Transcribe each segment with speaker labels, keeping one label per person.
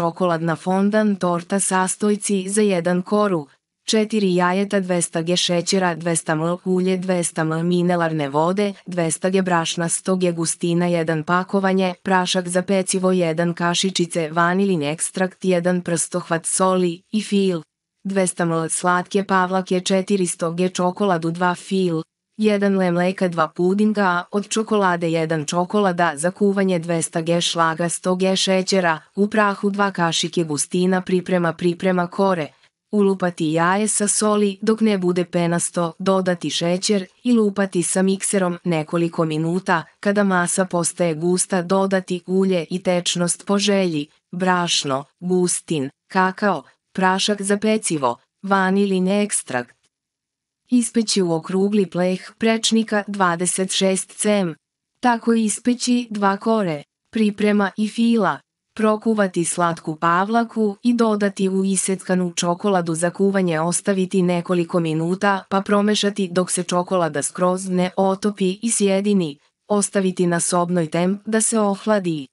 Speaker 1: čokoladna fondan torta sastojci za jedan koru, 4 jajeta 200 g šećera 200 ml ulje 200 ml mineralne vode 200 g brašna 100 g gustina 1 pakovanje prašak za pecivo 1 kašičice vanilin ekstrakt 1 prstohvat soli i fil 200 ml slatke pavlake 400 g čokoladu 2 fil 1 lem mleka 2 pudinga, od čokolade 1 čokolada za kuvanje 200 g šlaga 100 g šećera, u prahu 2 kašike gustina priprema priprema kore, ulupati jaje sa soli dok ne bude penasto, dodati šećer i lupati sa mikserom nekoliko minuta, kada masa postaje gusta dodati ulje i tečnost po želji, brašno, gustin, kakao, prašak za pecivo, vanilin ekstrakt, Ispeći u okrugli pleh prečnika 26 cm. Tako ispeći dva kore, priprema i fila. Prokuvati slatku pavlaku i dodati u isetkanu čokoladu za kuvanje ostaviti nekoliko minuta pa promešati dok se čokolada skroz ne otopi i sjedini, ostaviti na sobnoj temp da se ohladi.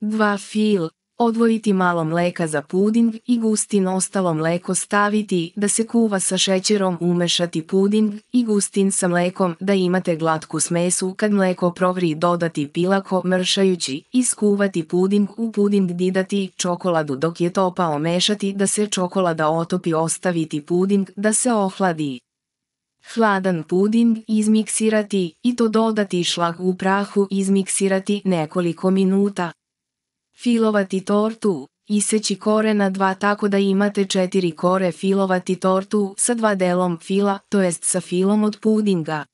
Speaker 1: 2 fil Odvojiti malo mleka za puding i gustin ostalo mleko staviti da se kuva sa šećerom umešati puding i gustin sa mlekom da imate glatku smesu kad mleko provri dodati pilako mršajući i skuvati puding u puding didati čokoladu dok je topao mešati da se čokolada otopi ostaviti puding da se ohladi. Hladan puding izmiksirati i to dodati šlag u prahu izmiksirati nekoliko minuta. Filovati tortu, iseći kore na dva tako da imate četiri kore filovati tortu sa dva delom fila, to jest sa filom od pudinga.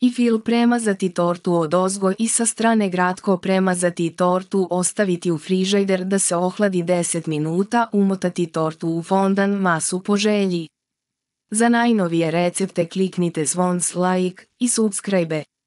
Speaker 1: I fil premazati tortu od ozgo i sa strane gratko premazati tortu ostaviti u frižajder da se ohladi 10 minuta umotati tortu u fondan masu po želji. Za najnovije recepte kliknite zvon like i subscribe.